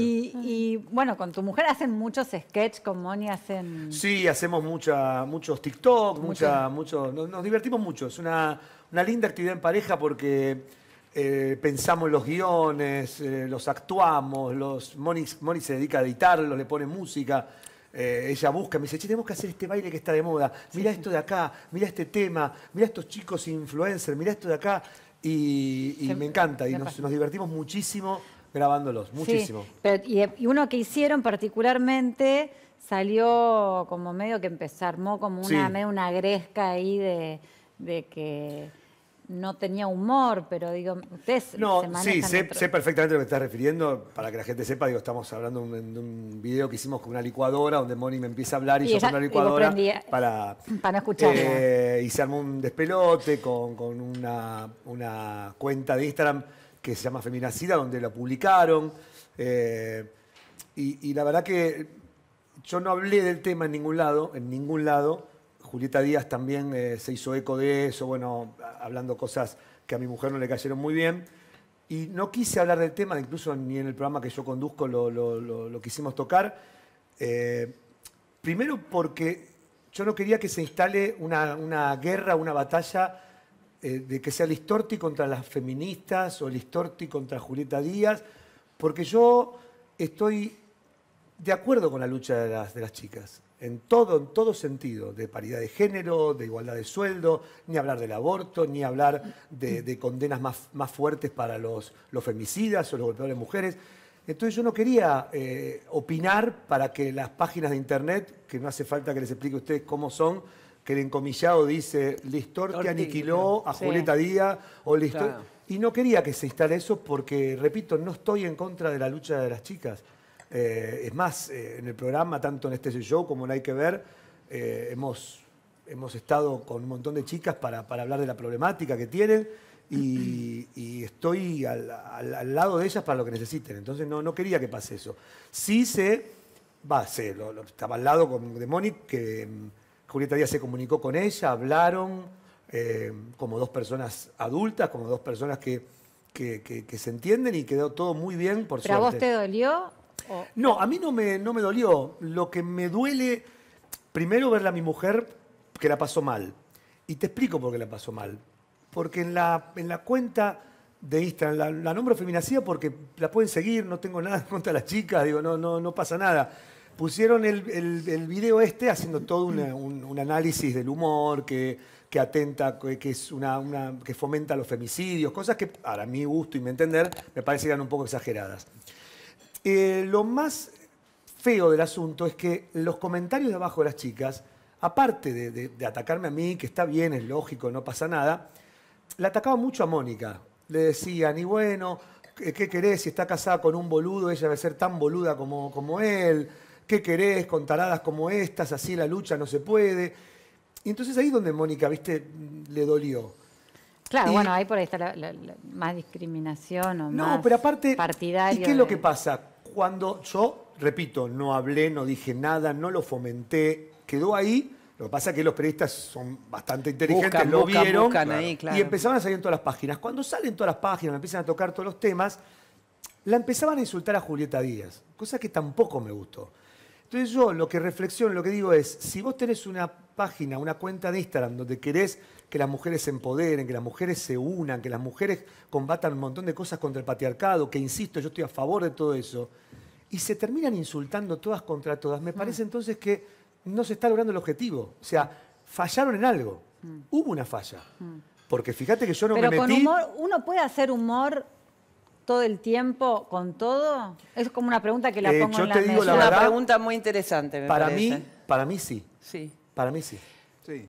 Y, bueno, con tu mujer hacen muchos sketches, con Moni hacen... Sí, hacemos mucha, muchos TikTok, mucha, mucho, nos, divertimos mucho. Es una, linda actividad en pareja porque eh, pensamos los guiones, eh, los actuamos, los, Moni, Moni se dedica a editarlos, le pone música. Eh, ella busca, me dice, che, tenemos que hacer este baile que está de moda, mira esto de acá, mira este tema, mira estos chicos influencers, mira esto de acá. Y, me encanta, y nos, nos divertimos muchísimo grabándolos, muchísimo. y, uno que hicieron particularmente salió como medio que empezó, armó como una, una gresca ahí de, que no tenía humor, pero digo, ustedes se Sí, sé, perfectamente a perfectamente lo que estás refiriendo. Para que la gente sepa, digo, estamos hablando de un, video que hicimos con una licuadora, donde Moni me empieza a hablar y, yo una licuadora eh, para, para escuchar. Eh, y se armó un despelote con, una, una cuenta de Instagram que se llama Feminacida, donde lo publicaron. Eh, y, la verdad que yo no hablé del tema en ningún lado, en ningún lado. Julieta Díaz también eh, se hizo eco de eso, bueno, hablando cosas que a mi mujer no le cayeron muy bien. Y no quise hablar del tema, incluso ni en el programa que yo conduzco lo, quisimos tocar. Eh, primero porque yo no quería que se instale una, una guerra, una batalla eh, de que sea Listorti contra las feministas o Listorti contra Julieta Díaz, porque yo estoy de acuerdo con la lucha de las, chicas, en todo, en todo sentido, de paridad de género, de igualdad de sueldo, ni hablar del aborto, ni hablar de, condenas más, fuertes para los, los femicidas o los golpeadores de mujeres. Entonces yo no quería eh, opinar para que las páginas de internet, que no hace falta que les explique a ustedes cómo son, que el encomillado dice, Listor que aniquiló a Julieta Díaz o Y no quería que se instale eso porque, repito, no estoy en contra de la lucha de las chicas. Eh, es más, eh, en el programa, tanto en este show como en Hay que Ver, eh, hemos, hemos estado con un montón de chicas para, hablar de la problemática que tienen y, estoy al, lado de ellas para lo que necesiten. Entonces no, no quería que pase eso. Sí se, va, estaba al lado con Mónica que Julieta Díaz se comunicó con ella, hablaron eh, como dos personas adultas, como dos personas que, que, se entienden y quedó todo muy bien, por ¿Pero a vos te dolió? No, a mí no me, no me dolió. Lo que me duele, primero verla a mi mujer que la pasó mal. Y te explico por qué la pasó mal. Porque en la, en la cuenta de Instagram, la, nombro porque la pueden seguir, no tengo nada contra las chicas, digo, no, no, no pasa nada pusieron el, video este haciendo todo un, análisis del humor que, atenta, que, es una, que fomenta los femicidios, cosas que para mi gusto y mi entender me parecían un poco exageradas. Eh, lo más feo del asunto es que los comentarios de abajo de las chicas, aparte de, atacarme a mí, que está bien, es lógico, no pasa nada, Le atacaba mucho a Mónica. Le decían, y bueno, ¿qué querés? Si está casada con un boludo, ella va a ser tan boluda como, como él. ¿qué querés? Con taradas como estas, así la lucha no se puede. Y entonces ahí es donde Mónica, viste, le dolió. Claro, bueno, ahí por ahí está la, más discriminación o no, pero aparte, ¿Y qué es lo que pasa? Cuando yo, repito, no hablé, no dije nada, no lo fomenté, quedó ahí. Lo que pasa es que los periodistas son bastante inteligentes, lo vieron y empezaban a salir en todas las páginas. Cuando salen todas las páginas, empiezan a tocar todos los temas, la empezaban a insultar a Julieta Díaz, cosa que tampoco me gustó. Entonces yo lo que reflexiono, lo que digo es, si vos tenés una página, una cuenta de Instagram donde querés que las mujeres se empoderen, que las mujeres se unan, que las mujeres combatan un montón de cosas contra el patriarcado, que insisto, yo estoy a favor de todo eso, y se terminan insultando todas contra todas, me mm. parece entonces que no se está logrando el objetivo. O sea, fallaron en algo, mm. hubo una falla. Mm. Porque fíjate que yo no me metí... Pero con humor, uno puede hacer humor todo el tiempo con todo? Es como una pregunta que la eh, pongo en la mesa. es una pregunta muy interesante, para Mí, para mí sí. Sí. Para mí sí. sí.